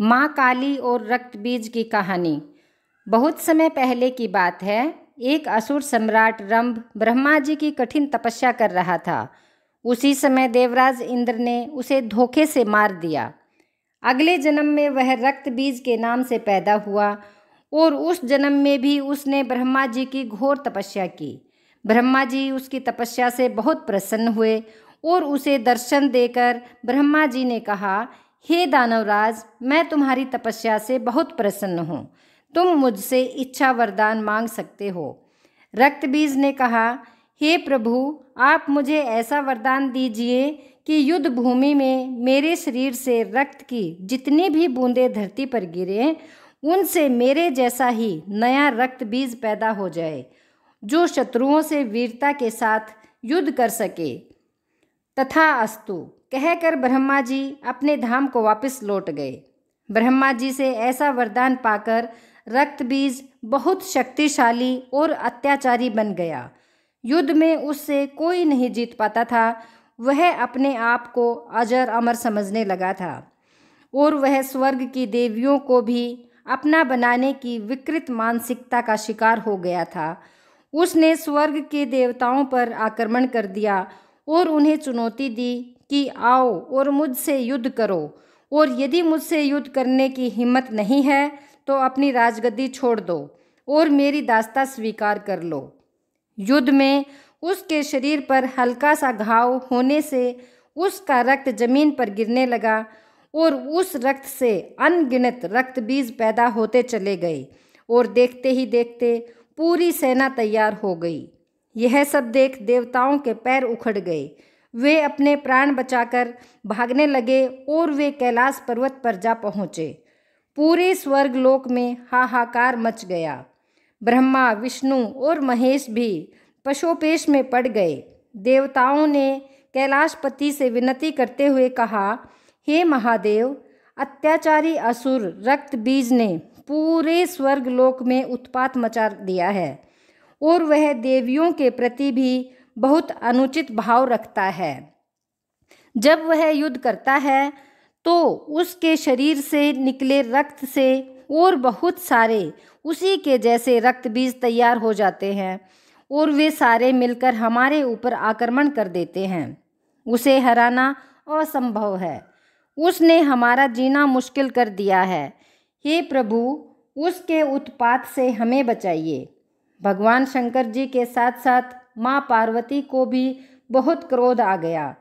माँ काली और रक्त बीज की कहानी बहुत समय पहले की बात है एक असुर सम्राट रंभ ब्रह्मा जी की कठिन तपस्या कर रहा था उसी समय देवराज इंद्र ने उसे धोखे से मार दिया अगले जन्म में वह रक्त बीज के नाम से पैदा हुआ और उस जन्म में भी उसने ब्रह्मा जी की घोर तपस्या की ब्रह्मा जी उसकी तपस्या से बहुत प्रसन्न हुए और उसे दर्शन देकर ब्रह्मा जी ने कहा हे दानवराज मैं तुम्हारी तपस्या से बहुत प्रसन्न हूँ तुम मुझसे इच्छा वरदान मांग सकते हो रक्तबीज ने कहा हे प्रभु आप मुझे ऐसा वरदान दीजिए कि युद्ध भूमि में मेरे शरीर से रक्त की जितनी भी बूंदें धरती पर गिरे उनसे मेरे जैसा ही नया रक्त बीज पैदा हो जाए जो शत्रुओं से वीरता के साथ युद्ध कर सके तथा अस्तु कहकर ब्रह्मा जी अपने धाम को वापस लौट गए ब्रह्मा जी से ऐसा वरदान पाकर रक्त बीज बहुत शक्तिशाली और अत्याचारी बन गया युद्ध में उससे कोई नहीं जीत पाता था वह अपने आप को अजर अमर समझने लगा था और वह स्वर्ग की देवियों को भी अपना बनाने की विकृत मानसिकता का शिकार हो गया था उसने स्वर्ग के देवताओं पर आक्रमण कर दिया और उन्हें चुनौती दी कि आओ और मुझसे युद्ध करो और यदि मुझसे युद्ध करने की हिम्मत नहीं है तो अपनी राजगद्दी छोड़ दो और मेरी दास्ता स्वीकार कर लो युद्ध में उसके शरीर पर हल्का सा घाव होने से उसका रक्त जमीन पर गिरने लगा और उस रक्त से अनगिनत रक्त बीज पैदा होते चले गए और देखते ही देखते पूरी सेना तैयार हो गई यह सब देख देवताओं के पैर उखड़ गए वे अपने प्राण बचाकर भागने लगे और वे कैलाश पर्वत पर जा पहुँचे पूरे स्वर्ग लोक में हाहाकार मच गया ब्रह्मा विष्णु और महेश भी पशोपेश में पड़ गए देवताओं ने कैलाशपति से विनती करते हुए कहा हे महादेव अत्याचारी असुर रक्त बीज ने पूरे स्वर्ग लोक में उत्पात मचा दिया है और वह देवियों के प्रति भी बहुत अनुचित भाव रखता है जब वह युद्ध करता है तो उसके शरीर से निकले रक्त से और बहुत सारे उसी के जैसे रक्त बीज तैयार हो जाते हैं और वे सारे मिलकर हमारे ऊपर आक्रमण कर देते हैं उसे हराना असंभव है उसने हमारा जीना मुश्किल कर दिया है हे प्रभु उसके उत्पात से हमें बचाइए भगवान शंकर जी के साथ साथ माँ पार्वती को भी बहुत क्रोध आ गया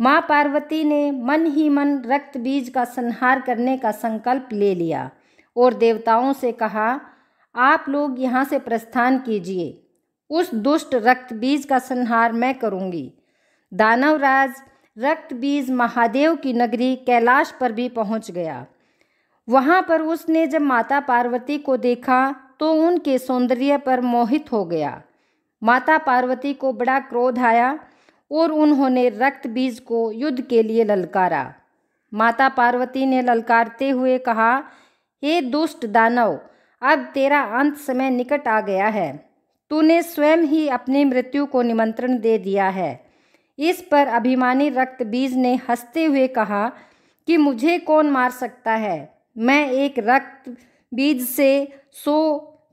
माँ पार्वती ने मन ही मन रक्त बीज का संहार करने का संकल्प ले लिया और देवताओं से कहा आप लोग यहाँ से प्रस्थान कीजिए उस दुष्ट रक्त बीज का संहार मैं करूँगी दानवराज रक्त बीज महादेव की नगरी कैलाश पर भी पहुँच गया वहाँ पर उसने जब माता पार्वती को देखा तो उनके सौंदर्य पर मोहित हो गया माता पार्वती को बड़ा क्रोध आया और उन्होंने रक्त बीज को युद्ध के लिए ललकारा माता पार्वती ने ललकारते हुए कहा हे दुष्ट दानव अब तेरा अंत समय निकट आ गया है तूने स्वयं ही अपनी मृत्यु को निमंत्रण दे दिया है इस पर अभिमानी रक्त बीज ने हंसते हुए कहा कि मुझे कौन मार सकता है मैं एक रक्त बीज से सौ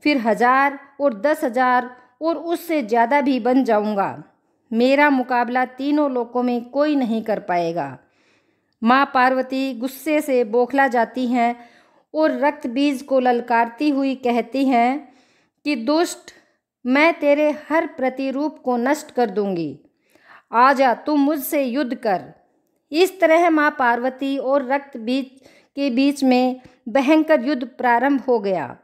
फिर हजार और दस हजार और उससे ज़्यादा भी बन जाऊँगा मेरा मुकाबला तीनों लोकों में कोई नहीं कर पाएगा माँ पार्वती गुस्से से बौखला जाती हैं और रक्त बीज को ललकारती हुई कहती हैं कि दुष्ट मैं तेरे हर प्रतिरूप को नष्ट कर दूंगी आ जा तुम मुझसे युद्ध कर इस तरह माँ पार्वती और रक्त बीज के बीच में भयंकर युद्ध प्रारंभ हो गया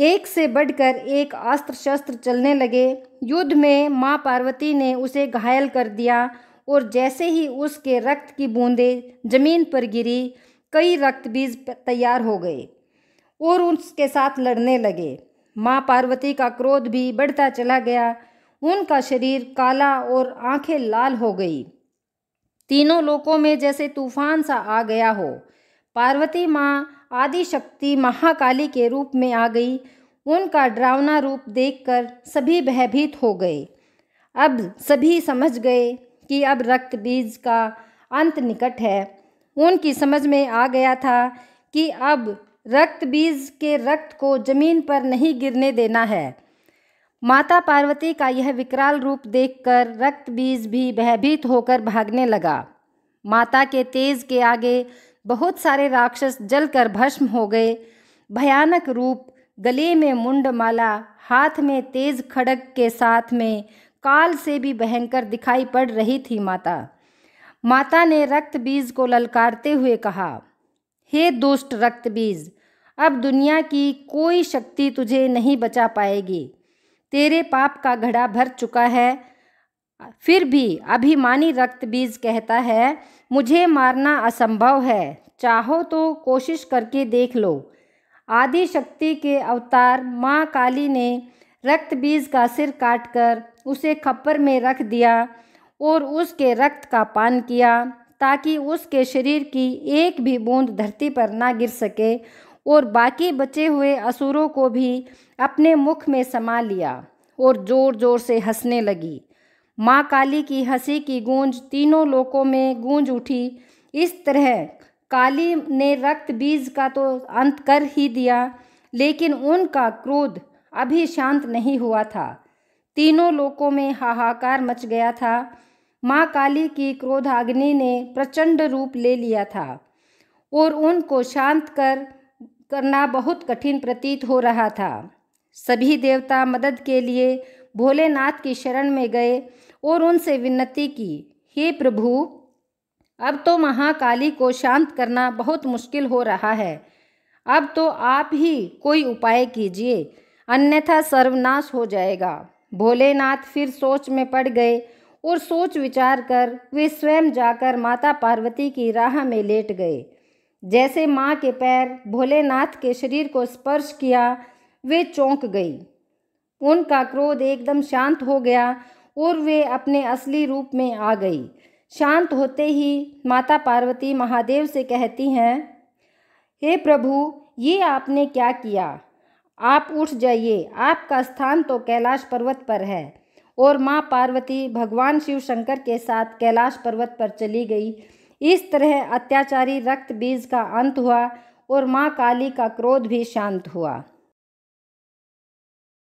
एक से बढ़कर एक अस्त्र शस्त्र चलने लगे युद्ध में माँ पार्वती ने उसे घायल कर दिया और जैसे ही उसके रक्त की बूंदें जमीन पर गिरी कई रक्त बीज तैयार हो गए और उसके साथ लड़ने लगे माँ पार्वती का क्रोध भी बढ़ता चला गया उनका शरीर काला और आंखें लाल हो गई तीनों लोकों में जैसे तूफान सा आ गया हो पार्वती माँ आदिशक्ति महाकाली के रूप में आ गई उनका डरावना रूप देखकर सभी भयभीत हो गए अब सभी समझ गए कि अब रक्त बीज का अंत निकट है उनकी समझ में आ गया था कि अब रक्त बीज के रक्त को जमीन पर नहीं गिरने देना है माता पार्वती का यह विकराल रूप देखकर रक्त बीज भी भयभीत होकर भागने लगा माता के तेज के आगे बहुत सारे राक्षस जलकर भस्म हो गए भयानक रूप गले में मुंड माला हाथ में तेज खड़क के साथ में काल से भी भयंकर दिखाई पड़ रही थी माता माता ने रक्त बीज को ललकारते हुए कहा हे दुष्ट रक्त बीज अब दुनिया की कोई शक्ति तुझे नहीं बचा पाएगी तेरे पाप का घड़ा भर चुका है फिर भी अभिमानी रक्त बीज कहता है मुझे मारना असंभव है चाहो तो कोशिश करके देख लो आदि शक्ति के अवतार माँ काली ने रक्त बीज का सिर काटकर उसे खप्पर में रख दिया और उसके रक्त का पान किया ताकि उसके शरीर की एक भी बूंद धरती पर ना गिर सके और बाकी बचे हुए असुरों को भी अपने मुख में समा लिया और ज़ोर ज़ोर से हंसने लगी माँ काली की हंसी की गूंज तीनों लोकों में गूंज उठी इस तरह काली ने रक्त बीज का तो अंत कर ही दिया लेकिन उनका क्रोध अभी शांत नहीं हुआ था तीनों लोकों में हाहाकार मच गया था माँ काली की क्रोधाग्नि ने प्रचंड रूप ले लिया था और उनको शांत कर करना बहुत कठिन प्रतीत हो रहा था सभी देवता मदद के लिए भोलेनाथ की शरण में गए और उनसे विनती की हे प्रभु अब तो महाकाली को शांत करना बहुत मुश्किल हो रहा है अब तो आप ही कोई उपाय कीजिए अन्यथा सर्वनाश हो जाएगा भोलेनाथ फिर सोच में पड़ गए और सोच विचार कर वे स्वयं जाकर माता पार्वती की राह में लेट गए जैसे माँ के पैर भोलेनाथ के शरीर को स्पर्श किया वे चौंक गई उनका क्रोध एकदम शांत हो गया और वे अपने असली रूप में आ गई शांत होते ही माता पार्वती महादेव से कहती हैं हे प्रभु ये आपने क्या किया आप उठ जाइए आपका स्थान तो कैलाश पर्वत पर है और माँ पार्वती भगवान शिव शंकर के साथ कैलाश पर्वत पर चली गई इस तरह अत्याचारी रक्त बीज का अंत हुआ और माँ काली का क्रोध भी शांत हुआ